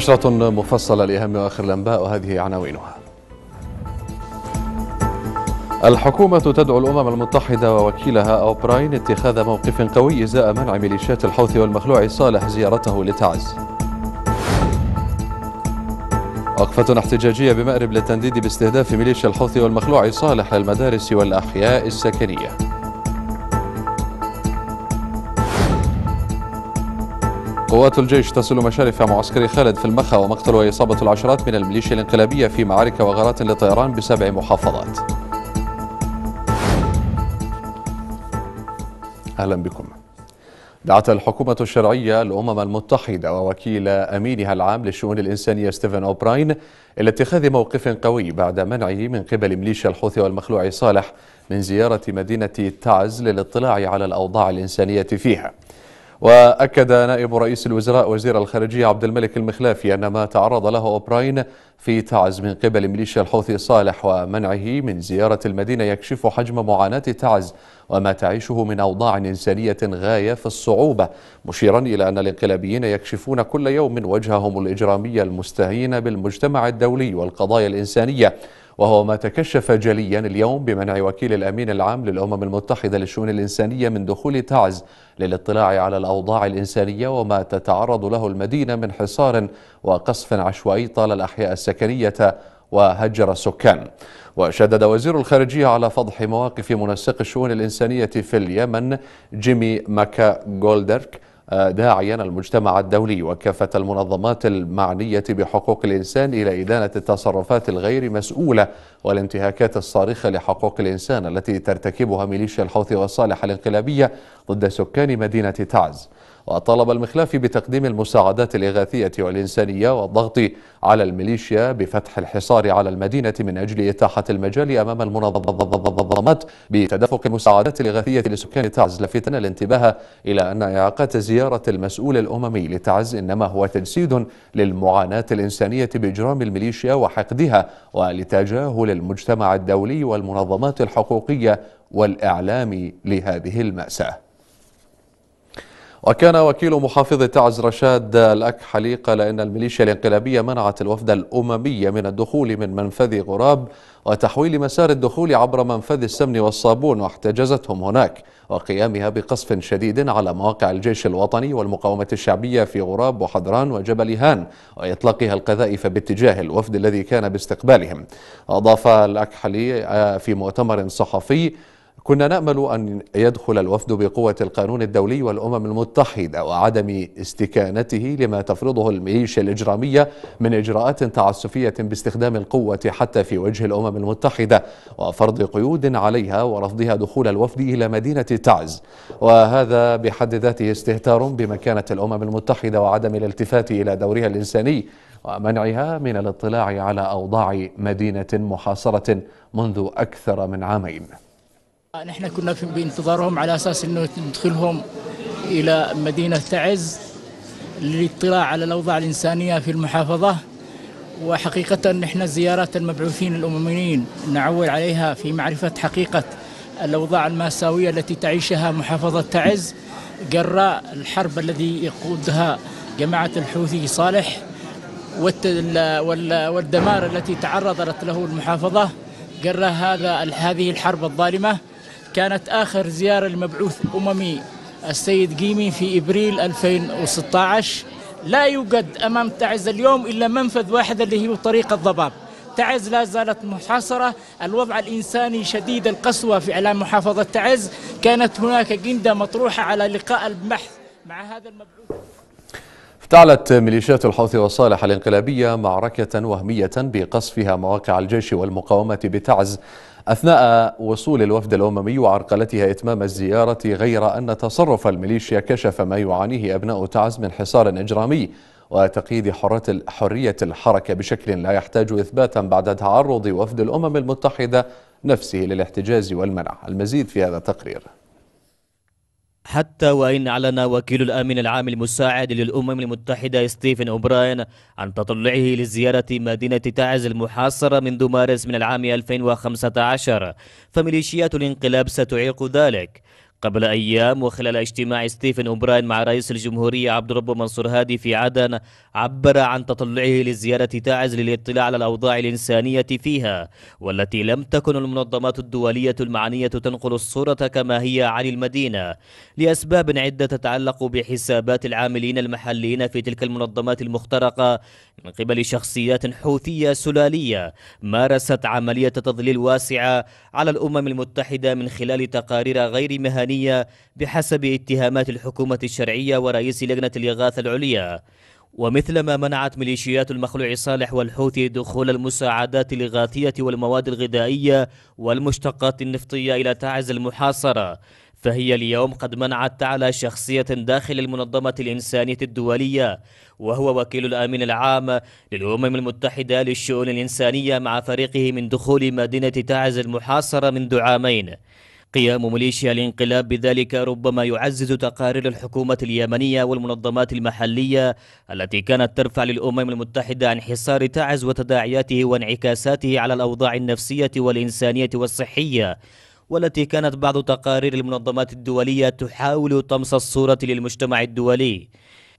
نشرة مفصلة لأهم وآخر الأنباء وهذه عناوينها الحكومة تدعو الأمم المتحدة ووكيلها أوبراين اتخاذ موقف قوي إزاء منع ميليشيات الحوثي والمخلوع صالح زيارته لتعز وقفة احتجاجية بمأرب للتنديد باستهداف ميليشيا الحوثي والمخلوع صالح للمدارس والأحياء السكنية قوات الجيش تصل مشارف معسكر خالد في المخا ومقتل وإصابة العشرات من الميليشيا الانقلابية في معارك وغارات لطيران بسبع محافظات أهلا بكم دعت الحكومة الشرعية الأمم المتحدة ووكيل أمينها العام للشؤون الإنسانية ستيفن أوبراين إلى اتخاذ موقف قوي بعد منعه من قبل ميليشيا الحوثي والمخلوع صالح من زيارة مدينة تعز للاطلاع على الأوضاع الإنسانية فيها وأكد نائب رئيس الوزراء وزير الخارجية عبد الملك المخلافي أن ما تعرض له أوبراين في تعز من قبل ميليشيا الحوثي صالح ومنعه من زيارة المدينة يكشف حجم معاناة تعز وما تعيشه من أوضاع إنسانية غاية في الصعوبة مشيرا إلى أن الانقلابيين يكشفون كل يوم وجههم الإجرامية المستهينة بالمجتمع الدولي والقضايا الإنسانية وهو ما تكشف جليا اليوم بمنع وكيل الأمين العام للأمم المتحدة للشؤون الإنسانية من دخول تعز للاطلاع على الأوضاع الإنسانية وما تتعرض له المدينة من حصار وقصف عشوائي طال الأحياء السكنية وهجر السكان وشدد وزير الخارجية على فضح مواقف منسق الشؤون الإنسانية في اليمن جيمي ماكا جولدرك داعيا المجتمع الدولي وكافة المنظمات المعنية بحقوق الإنسان إلى إدانة التصرفات الغير مسؤولة والانتهاكات الصارخة لحقوق الإنسان التي ترتكبها ميليشيا الحوثي والصالحة الانقلابية ضد سكان مدينة تعز وطالب المخلافي بتقديم المساعدات الإغاثية والإنسانية والضغط على الميليشيا بفتح الحصار على المدينة من أجل إتاحة المجال أمام المنظمات بتدفق المساعدات الإغاثية لسكان تعز لفتنا الانتباه إلى أن إعاقة زيارة المسؤول الأممي لتعز إنما هو تجسيد للمعاناة الإنسانية بإجرام الميليشيا وحقدها ولتجاهل المجتمع الدولي والمنظمات الحقوقية والإعلام لهذه المأساة وكان وكيل محافظة تعز رشاد الأكحلي قال إن الميليشيا الانقلابية منعت الوفد الأممي من الدخول من منفذ غراب وتحويل مسار الدخول عبر منفذ السمن والصابون واحتجزتهم هناك وقيامها بقصف شديد على مواقع الجيش الوطني والمقاومة الشعبية في غراب وحضران وجبل هان وإطلاقها القذائف باتجاه الوفد الذي كان باستقبالهم أضاف الأكحلي في مؤتمر صحفي كنا نامل ان يدخل الوفد بقوه القانون الدولي والامم المتحده وعدم استكانته لما تفرضه الميليشيا الاجراميه من اجراءات تعسفيه باستخدام القوه حتى في وجه الامم المتحده وفرض قيود عليها ورفضها دخول الوفد الى مدينه تعز وهذا بحد ذاته استهتار بمكانه الامم المتحده وعدم الالتفات الى دورها الانساني ومنعها من الاطلاع على اوضاع مدينه محاصره منذ اكثر من عامين نحن كنا بانتظارهم على اساس انه ندخلهم الى مدينه تعز للاطلاع على الاوضاع الانسانيه في المحافظه وحقيقه نحن زيارات المبعوثين الامميين نعول عليها في معرفه حقيقه الاوضاع الماساويه التي تعيشها محافظه تعز جراء الحرب الذي يقودها جماعه الحوثي صالح والدمار التي تعرضت له المحافظه جراء هذا هذه الحرب الظالمه كانت آخر زيارة لمبعوث أممي السيد قيمي في إبريل 2016 لا يوجد أمام تعز اليوم إلا منفذ واحد اللي هو طريق الضباب تعز لا زالت محاصرة الوضع الإنساني شديد القسوة في إعلام محافظة تعز كانت هناك جندة مطروحة على لقاء البحث مع هذا المبعوث افتعلت ميليشيات الحوثي والصالح الانقلابية معركة وهمية بقصفها مواقع الجيش والمقاومة بتعز أثناء وصول الوفد الأممي وعرقلتها إتمام الزيارة غير أن تصرف الميليشيا كشف ما يعانيه أبناء تعز من حصار إجرامي وتقييد حرية الحركة بشكل لا يحتاج إثباتا بعد تعرض وفد الأمم المتحدة نفسه للاحتجاز والمنع المزيد في هذا التقرير حتى وإن أعلن وكيل الأمن العام المساعد للأمم المتحدة ستيفن أوبراين عن تطلعه لزيارة مدينة تعز المحاصرة منذ مارس من العام 2015 فميليشيات الانقلاب ستعيق ذلك قبل أيام وخلال اجتماع ستيفن أوبراين مع رئيس الجمهورية عبد الرب منصور هادي في عدن عبر عن تطلعه لزيارة تعز للاطلاع على الأوضاع الإنسانية فيها والتي لم تكن المنظمات الدولية المعنية تنقل الصورة كما هي عن المدينة لأسباب عدة تتعلق بحسابات العاملين المحليين في تلك المنظمات المخترقة من قبل شخصيات حوثية سلالية مارست عملية تضليل واسعة على الأمم المتحدة من خلال تقارير غير مهنية الإنسانية بحسب اتهامات الحكومة الشرعية ورئيس لجنة الإغاثة العليا ومثلما منعت ميليشيات المخلوع صالح والحوثي دخول المساعدات الإغاثية والمواد الغذائية والمشتقات النفطية إلى تعز المحاصرة فهي اليوم قد منعت تعالى شخصية داخل المنظمة الإنسانية الدولية وهو وكيل الأمين العام للأمم المتحدة للشؤون الإنسانية مع فريقه من دخول مدينة تعز المحاصرة منذ عامين قيام ميليشيا الانقلاب بذلك ربما يعزز تقارير الحكومة اليمنية والمنظمات المحلية التي كانت ترفع للأمم المتحدة عن حصار تعز وتداعياته وانعكاساته على الأوضاع النفسية والإنسانية والصحية والتي كانت بعض تقارير المنظمات الدولية تحاول طمس الصورة للمجتمع الدولي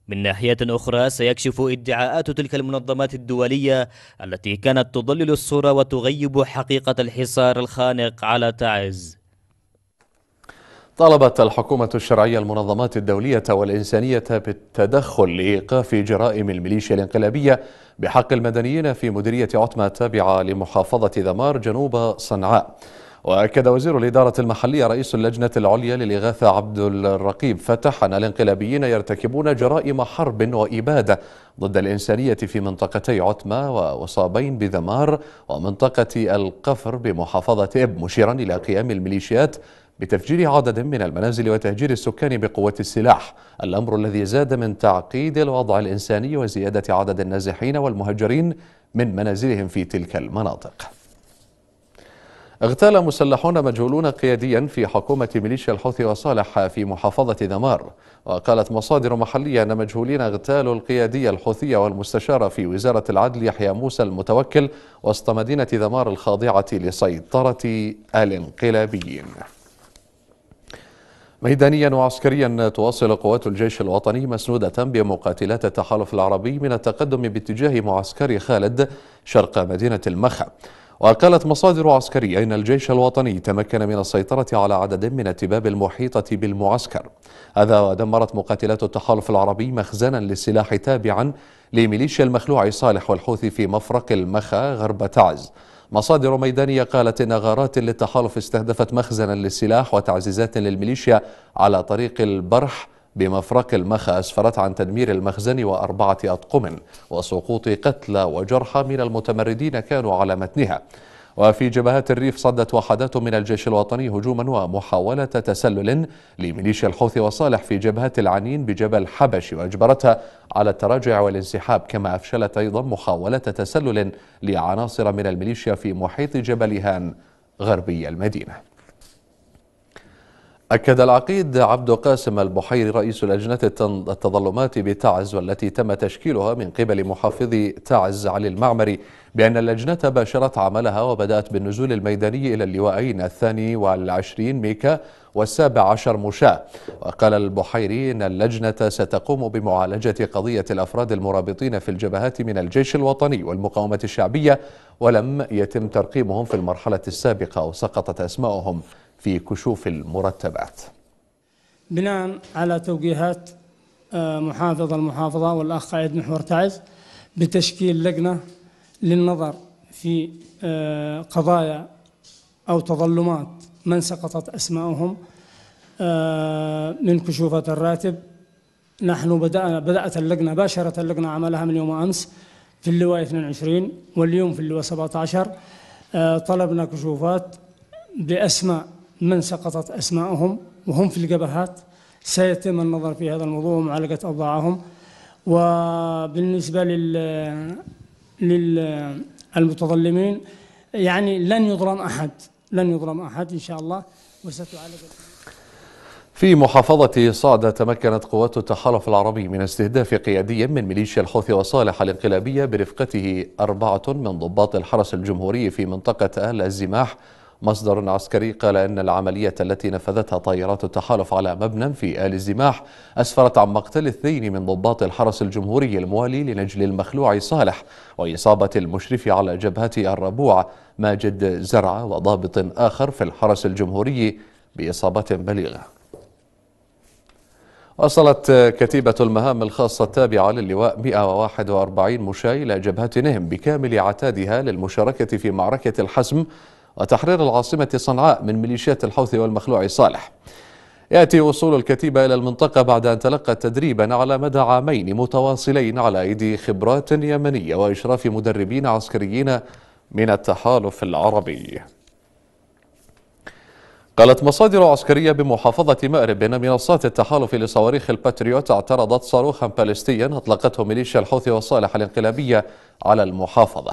من ناحية أخرى سيكشف ادعاءات تلك المنظمات الدولية التي كانت تضلل الصورة وتغيب حقيقة الحصار الخانق على تعز طالبت الحكومة الشرعية المنظمات الدولية والإنسانية بالتدخل لإيقاف جرائم الميليشيا الانقلابية بحق المدنيين في مديرية عتمة تابعة لمحافظة ذمار جنوب صنعاء وأكد وزير الإدارة المحلية رئيس اللجنة العليا للإغاثة عبد الرقيب فتح أن الانقلابيين يرتكبون جرائم حرب وإبادة ضد الإنسانية في منطقتي عتمة ووصابين بذمار ومنطقة القفر بمحافظة إب مشيرا إلى قيام الميليشيات بتفجير عدد من المنازل وتهجير السكان بقوة السلاح الأمر الذي زاد من تعقيد الوضع الإنساني وزيادة عدد النازحين والمهجرين من منازلهم في تلك المناطق اغتال مسلحون مجهولون قياديا في حكومة ميليشيا الحوثي وصالح في محافظة دمار وقالت مصادر محلية أن مجهولين اغتالوا القيادية الحوثية والمستشارة في وزارة العدل يحيى موسى المتوكل وسط مدينة دمار الخاضعة لسيطرة الانقلابيين ميدانيا وعسكريا تواصل قوات الجيش الوطني مسنودة بمقاتلات التحالف العربي من التقدم باتجاه معسكر خالد شرق مدينة المخا وقالت مصادر عسكرية إن الجيش الوطني تمكن من السيطرة على عدد من التباب المحيطة بالمعسكر هذا ودمرت مقاتلات التحالف العربي مخزنا للسلاح تابعا لميليشيا المخلوع صالح والحوثي في مفرق المخا غرب تعز مصادر ميدانية قالت إن غارات للتحالف استهدفت مخزنا للسلاح وتعزيزات للميليشيا على طريق البرح بمفرق المخا أسفرت عن تدمير المخزن وأربعة أطقم وسقوط قتلى وجرحى من المتمردين كانوا على متنها وفي جبهات الريف صدت وحدات من الجيش الوطني هجوما ومحاولة تسلل لميليشيا الحوثي وصالح في جبهة العنين بجبل حبشي وأجبرتها على التراجع والانسحاب كما أفشلت أيضا محاولة تسلل لعناصر من الميليشيا في محيط جبل هان غربي المدينه أكد العقيد عبد قاسم البحيري رئيس لجنة التظلمات بتعز والتي تم تشكيلها من قبل محافظ تعز علي المعمري بأن اللجنة باشرت عملها وبدأت بالنزول الميداني إلى اللواءين الثاني والعشرين ميكا والسابع عشر مشاة وقال البحيري أن اللجنة ستقوم بمعالجة قضية الأفراد المرابطين في الجبهات من الجيش الوطني والمقاومة الشعبية ولم يتم ترقيمهم في المرحلة السابقة وسقطت أسماؤهم في كشوف المرتبات بناء على توجيهات آه، محافظ المحافظة والأخ قائد محور تعز بتشكيل لجنة للنظر في آه، قضايا أو تظلمات من سقطت أسماؤهم آه، من كشوفة الراتب نحن بدأنا بدأت اللجنة باشرت اللجنة عملها من يوم أمس في اللواء 22 واليوم في اللواء 17 طلبنا كشوفات بأسماء من سقطت أسماءهم وهم في الجبهات سيتم النظر في هذا الموضوع ومعالجة أوضاعهم وبالنسبة لل للمتظلمين يعني لن يظلم أحد لن يظلم أحد إن شاء الله وستعالج في محافظة صعدة تمكنت قوات التحالف العربي من استهداف قيادي من ميليشيا الحوثي وصالح الانقلابية برفقته أربعة من ضباط الحرس الجمهوري في منطقة أهل الزماح مصدر عسكري قال أن العملية التي نفذتها طائرات التحالف على مبنى في آل الزماح أسفرت عن مقتل اثنين من ضباط الحرس الجمهوري الموالي لنجل المخلوع صالح وإصابة المشرف على جبهة الربوع ماجد زرعة وضابط آخر في الحرس الجمهوري بإصابة بليغة وصلت كتيبة المهام الخاصة التابعة للواء 141 مشاة إلى جبهة نهم بكامل عتادها للمشاركة في معركة الحسم وتحرير العاصمة صنعاء من ميليشيات الحوثي والمخلوع صالح يأتي وصول الكتيبة إلى المنطقة بعد أن تلقى تدريبا على مدى عامين متواصلين على أيدي خبرات يمنية وإشراف مدربين عسكريين من التحالف العربي قالت مصادر عسكرية بمحافظة مأرب إن منصات التحالف لصواريخ الباتريوت اعترضت صاروخا بالستيا أطلقته ميليشيا الحوثي والصالح الانقلابية على المحافظة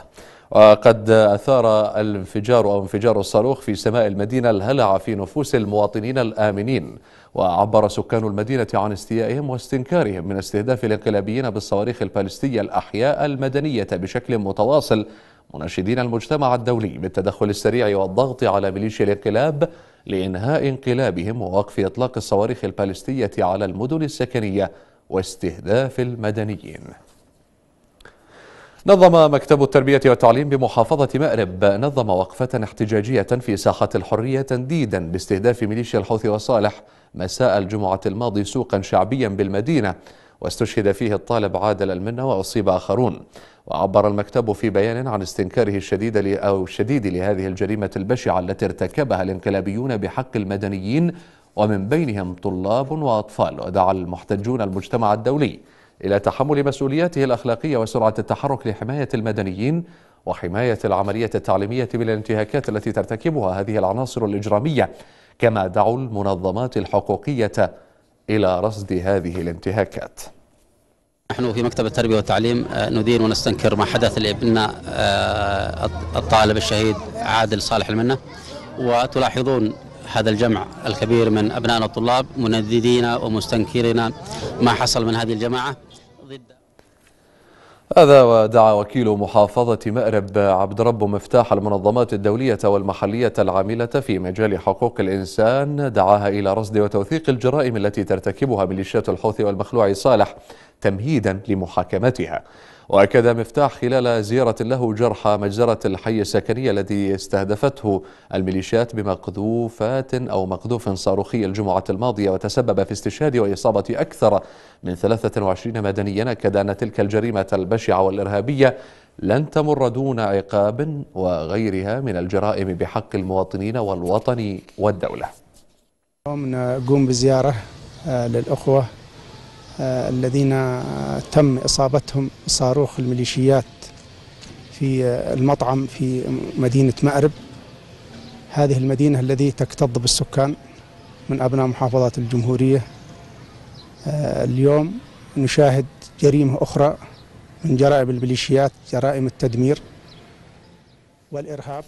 وقد أثار الانفجار أو انفجار الصاروخ في سماء المدينة الهلع في نفوس المواطنين الآمنين وعبر سكان المدينة عن استيائهم واستنكارهم من استهداف الانقلابيين بالصواريخ البالستية الأحياء المدنية بشكل متواصل مناشدين المجتمع الدولي بالتدخل السريع والضغط على ميليشيا الانقلاب لإنهاء انقلابهم ووقف إطلاق الصواريخ البالستية على المدن السكنية واستهداف المدنيين نظم مكتب التربية والتعليم بمحافظة مأرب نظم وقفة احتجاجية في ساحة الحرية تنديدا لاستهداف ميليشيا الحوثي وصالح مساء الجمعة الماضي سوقا شعبيا بالمدينة واستشهد فيه الطالب عادل المنة وأصيب آخرون وعبر المكتب في بيان عن استنكاره الشديد أو الشديد لهذه الجريمة البشعة التي ارتكبها الانقلابيون بحق المدنيين ومن بينهم طلاب وأطفال ودعا المحتجون المجتمع الدولي إلى تحمل مسؤولياته الأخلاقية وسرعة التحرك لحماية المدنيين وحماية العملية التعليمية من الانتهاكات التي ترتكبها هذه العناصر الإجرامية كما دعوا المنظمات الحقوقية إلى رصد هذه الانتهاكات نحن في مكتب التربية والتعليم آه، ندين ونستنكر ما حدث لابننا آه، الطالب الشهيد عادل صالح المنة وتلاحظون هذا الجمع الكبير من أبنائنا الطلاب منددين ومستنكرين ما حصل من هذه الجماعة ضد هذا ودعا وكيل محافظة مأرب عبد رب مفتاح المنظمات الدولية والمحلية العاملة في مجال حقوق الإنسان دعاها إلى رصد وتوثيق الجرائم التي ترتكبها ميليشيات الحوثي والمخلوع صالح تمهيدا لمحاكمتها وأكد مفتاح خلال زيارة له جرحى مجزرة الحي السكنية الذي استهدفته الميليشيات بمقذوفات أو مقذوف صاروخي الجمعة الماضية وتسبب في استشهاد وإصابة أكثر من 23 مدنيا أكد أن تلك الجريمة البشعة والإرهابية لن تمر دون عقاب وغيرها من الجرائم بحق المواطنين والوطن والدولة. يوم نقوم بزيارة آه، للأخوة آه، الذين تم إصابتهم صاروخ الميليشيات في آه، المطعم في مدينة مأرب هذه المدينة التي تكتظ بالسكان من أبناء محافظة الجمهورية آه، اليوم نشاهد جريمة أخرى من جرائم الميليشيات جرائم التدمير والإرهاب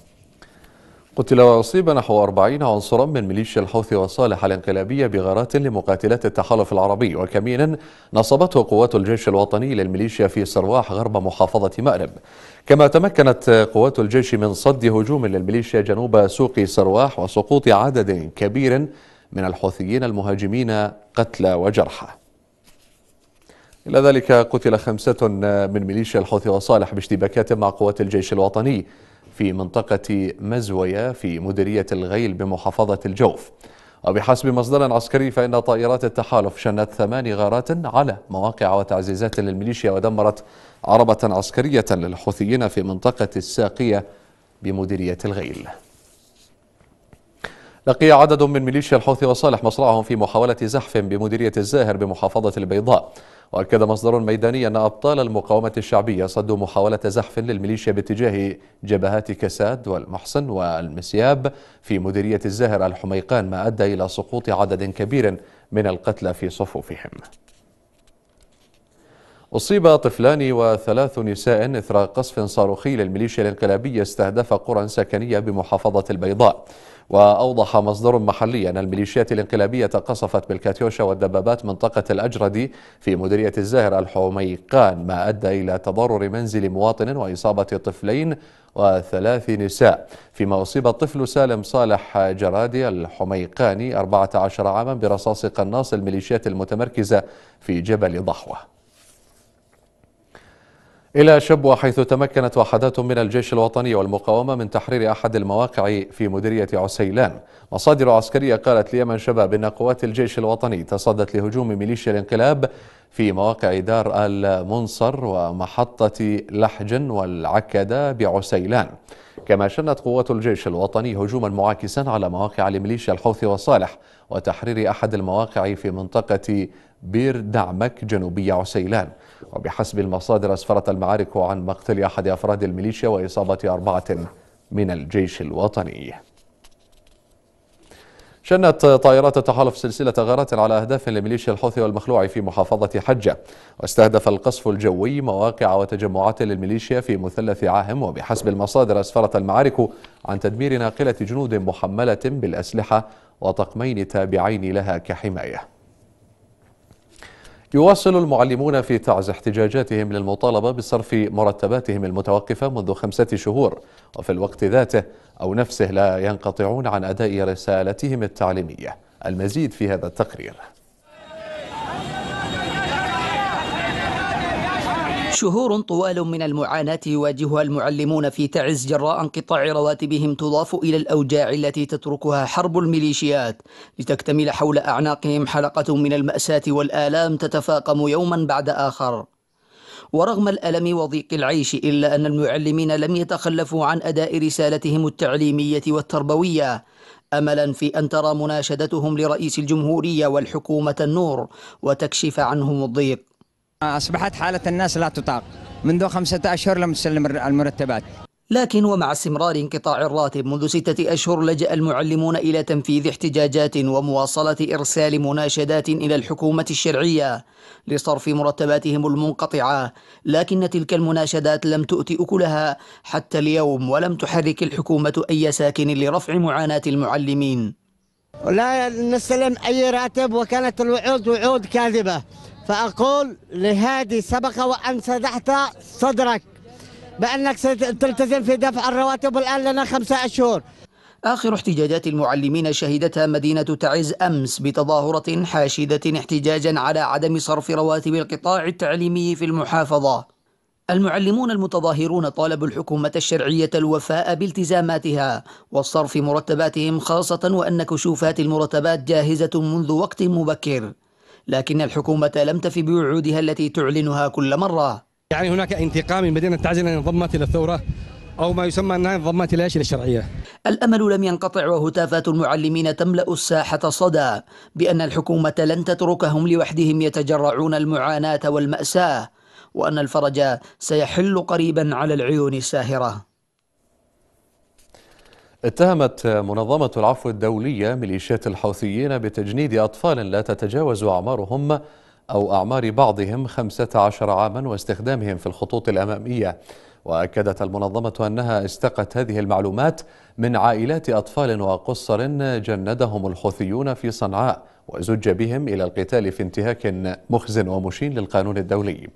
قتل وأصيب نحو 40 عنصرا من ميليشيا الحوثي وصالح الانقلابية بغارات لمقاتلات التحالف العربي وكمين نصبته قوات الجيش الوطني للميليشيا في سرواح غرب محافظة مأرب كما تمكنت قوات الجيش من صد هجوم للميليشيا جنوب سوق سرواح وسقوط عدد كبير من الحوثيين المهاجمين قتلى وجرحى إلى ذلك قتل خمسة من ميليشيا الحوثي وصالح باشتباكات مع قوات الجيش الوطني في منطقة مزوية في مديرية الغيل بمحافظة الجوف وبحسب مصدر عسكري فإن طائرات التحالف شنت ثمان غارات على مواقع وتعزيزات للميليشيا ودمرت عربة عسكرية للحوثيين في منطقة الساقية بمديرية الغيل لقي عدد من ميليشيا الحوثي وصالح مصرعهم في محاولة زحف بمديرية الزاهر بمحافظة البيضاء وأكد مصدر ميداني أن أبطال المقاومة الشعبية صدوا محاولة زحف للميليشيا باتجاه جبهات كساد والمحسن والمسياب في مديرية الزاهر الحميقان ما أدى إلى سقوط عدد كبير من القتلى في صفوفهم أصيب طفلان وثلاث نساء إثر قصف صاروخي للميليشيا الانقلابية استهدف قرى سكنية بمحافظة البيضاء وأوضح مصدر محلي أن الميليشيات الانقلابية قصفت بالكاتيوشا والدبابات منطقة الأجردي في مديرية الزاهر الحميقان ما أدى إلى تضرر منزل مواطن وإصابة طفلين وثلاث نساء فيما أصيب الطفل سالم صالح جرادي الحميقاني 14 عاما برصاص قناص الميليشيات المتمركزة في جبل ضحوه إلى شبوة حيث تمكنت وحدات من الجيش الوطني والمقاومة من تحرير أحد المواقع في مديرية عسيلان مصادر عسكرية قالت ليمن شباب أن قوات الجيش الوطني تصدت لهجوم ميليشيا الانقلاب في مواقع دار المنصر ومحطة لحج والعكدة بعسيلان كما شنت قوات الجيش الوطني هجوما معاكسا على مواقع لميليشيا الحوثي وصالح وتحرير أحد المواقع في منطقة بير دعمك جنوبي عسيلان وبحسب المصادر أسفرت المعارك عن مقتل أحد أفراد الميليشيا وإصابة أربعة من الجيش الوطني شنت طائرات التحالف سلسلة غارات على أهداف لميليشيا الحوثي والمخلوع في محافظة حجة واستهدف القصف الجوي مواقع وتجمعات للميليشيا في مثلث عاهم وبحسب المصادر أسفرت المعارك عن تدمير ناقلة جنود محملة بالأسلحة وطقمين تابعين لها كحماية يواصل المعلمون في تعز احتجاجاتهم للمطالبة بصرف مرتباتهم المتوقفة منذ خمسة شهور وفي الوقت ذاته أو نفسه لا ينقطعون عن أداء رسالتهم التعليمية المزيد في هذا التقرير شهور طوال من المعاناة يواجهها المعلمون في تعز جراء انقطاع رواتبهم تضاف إلى الأوجاع التي تتركها حرب الميليشيات لتكتمل حول أعناقهم حلقة من المأساة والآلام تتفاقم يوما بعد آخر ورغم الألم وضيق العيش إلا أن المعلمين لم يتخلفوا عن أداء رسالتهم التعليمية والتربوية املا في ان ترى مناشدتهم لرئيس الجمهوريه والحكومه النور وتكشف عنهم الضيق أصبحت حالة الناس لا تطاق منذ خمسة أشهر لم تسلم المرتبات لكن ومع استمرار انقطاع الراتب منذ ستة أشهر لجأ المعلمون إلى تنفيذ احتجاجات ومواصلة إرسال مناشدات إلى الحكومة الشرعية لصرف مرتباتهم المنقطعة لكن تلك المناشدات لم تؤتي أكلها حتى اليوم ولم تحرك الحكومة أي ساكن لرفع معاناة المعلمين لا نستلم أي راتب وكانت الوعود وعود كاذبة فأقول لهادي سبق وأن سدحت صدرك بأنك ستلتزم في دفع الرواتب الآن لنا خمسة أشهر آخر احتجاجات المعلمين شهدتها مدينة تعز أمس بتظاهرة حاشدة احتجاجا على عدم صرف رواتب القطاع التعليمي في المحافظة المعلمون المتظاهرون طالبوا الحكومة الشرعية الوفاء بالتزاماتها والصرف مرتباتهم خاصة وأن كشوفات المرتبات جاهزة منذ وقت مبكر لكن الحكومة لم تفي بوعودها التي تعلنها كل مرة يعني هناك انتقام من مدينة أن انضمت إلى الثورة أو ما يسمى أنها انضمت إلى إيش الشرعية الأمل لم ينقطع وهتافات المعلمين تملأ الساحة صدى بأن الحكومة لن تتركهم لوحدهم يتجرعون المعاناة والمأساة وأن الفرج سيحل قريبا على العيون الساهرة اتهمت منظمة العفو الدولية ميليشيات الحوثيين بتجنيد أطفال لا تتجاوز أعمارهم أو أعمار بعضهم 15 عاما واستخدامهم في الخطوط الأمامية وأكدت المنظمة أنها استقت هذه المعلومات من عائلات أطفال وقصر جندهم الحوثيون في صنعاء وزج بهم إلى القتال في انتهاك مخز ومشين للقانون الدولي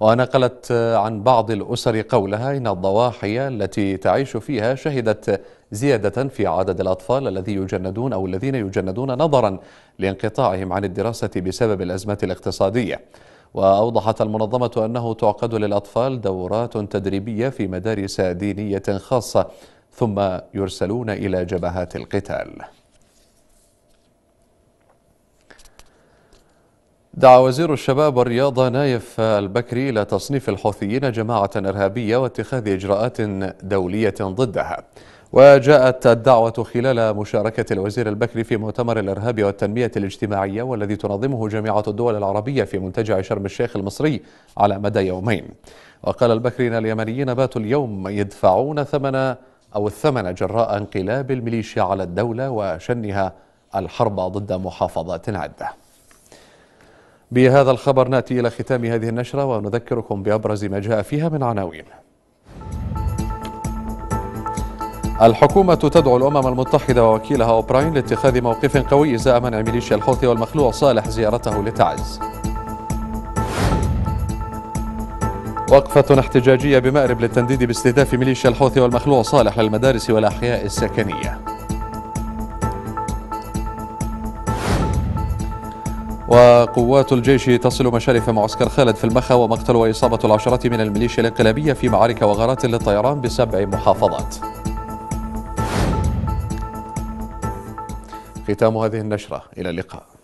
ونقلت عن بعض الأسر قولها إن الضواحي التي تعيش فيها شهدت زيادة في عدد الأطفال الذي يجندون أو الذين يجندون نظرا لانقطاعهم عن الدراسة بسبب الأزمات الاقتصادية وأوضحت المنظمة أنه تعقد للأطفال دورات تدريبية في مدارس دينية خاصة ثم يرسلون إلى جبهات القتال دعا وزير الشباب والرياضة نايف البكري إلى تصنيف الحوثيين جماعة إرهابية واتخاذ إجراءات دولية ضدها وجاءت الدعوة خلال مشاركة الوزير البكري في مؤتمر الإرهاب والتنمية الاجتماعية والذي تنظمه جامعة الدول العربية في منتجع شرم الشيخ المصري على مدى يومين وقال البكري أن اليمنيين باتوا اليوم يدفعون ثمن أو الثمن جراء انقلاب الميليشيا على الدولة وشنها الحرب ضد محافظات عدة بهذا الخبر نأتي إلى ختام هذه النشرة ونذكركم بأبرز ما جاء فيها من عناوين الحكومة تدعو الأمم المتحدة ووكيلها أوبراين لاتخاذ موقف قوي إزاء منع ميليشيا الحوثي والمخلوع صالح زيارته لتعز وقفة احتجاجية بمأرب للتنديد باستهداف ميليشيا الحوثي والمخلوع صالح للمدارس والأحياء السكنية وقوات الجيش تصل مشارف معسكر خالد في المخا ومقتل وإصابة العشرات من الميليشيا الانقلابية في معارك وغارات للطيران بسبع محافظات ختام هذه النشرة إلى اللقاء